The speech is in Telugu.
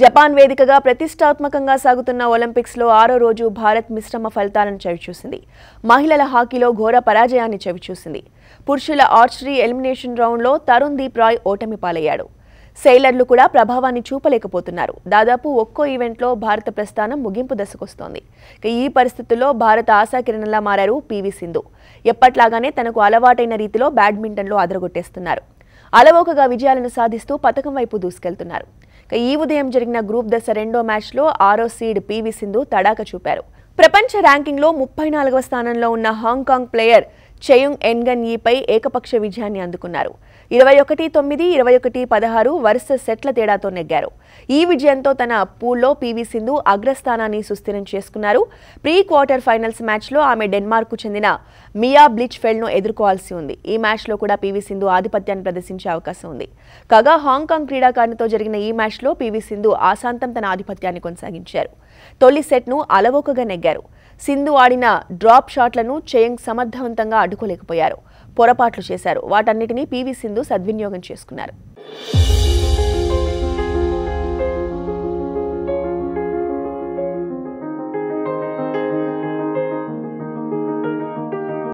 జపాన్ వేదికగా ప్రతిష్టాత్మకంగా సాగుతున్న ఒలింపిక్స్లో ఆరో రోజు భారత్ మిశ్రమ ఫలితాలను చవిచూసింది మహిళల హాకీలో ఘోర పరాజయాన్ని చవిచూసింది పురుషుల ఆర్చరీ ఎలిమినేషన్ రౌండ్లో తరుణ్ దీప్ రాయ్ ఓటమి పాలయ్యాడు సెయిలర్లు కూడా ప్రభావాన్ని చూపలేకపోతున్నారు దాదాపు ఒక్కో ఈవెంట్లో భారత ప్రస్థానం ముగింపు దశకొస్తోంది ఈ పరిస్థితుల్లో భారత ఆశాకిరణలా మారారు పివి సింధు ఎప్పట్లాగానే తనకు అలవాటైన రీతిలో బ్యాడ్మింటన్లో అదరగొట్టేస్తున్నారు అలవోకగా విజయాలను సాధిస్తూ పథకం వైపు దూసుకెళ్తున్నారు ఈ ఉదయం జరిగిన గ్రూప్ దశ రెండో మ్యాచ్లో ఆరో సీడ్ పీవీ సింధు తడాక చూపారు ప్రపంచ ర్యాంకింగ్లో ముప్పై నాలుగవ స్థానంలో ఉన్న హాంకాంగ్ ప్లేయర్ చెయుంగ్ ఎన్గన్ ఈపై ఏకపక్ష విజయాన్ని అందుకున్నారు ఇరవై ఒకటి తొమ్మిది ఇరవై ఒకటి పదహారు వరుస సెట్ల తేడాతో నెగ్గారు ఈ విజయంతో తన పూల్లో పీవీ సింధు అగ్రస్థానాన్ని సుస్థిరం చేసుకున్నారు ప్రీ క్వార్టర్ ఫైనల్స్ మ్యాచ్లో ఆమె డెన్మార్క్కు చెందిన మియా బ్లిచ్ ను ఎదుర్కోవాల్సి ఉంది ఈ మ్యాచ్లో కూడా పీవీ సింధు ఆధిపత్యాన్ని ప్రదర్శించే అవకాశం ఉంది కాగా హాంకాంగ్ క్రీడాకారునితో జరిగిన ఈ మ్యాచ్లో పీవీ సింధు ఆశాంతం తన ఆధిపత్యాన్ని కొనసాగించారు తొలి సెట్ను అలవోకగా నెగ్గారు సింధు ఆడిన డ్రాప్ షాట్లను చేయంగ్ సమర్థవంతంగా అడ్డుకోలేకపోయారు పొరపాట్లు చేశారు వాటన్నిటినీ పీవీ సింధు సద్వినియోగం చేసుకున్నారు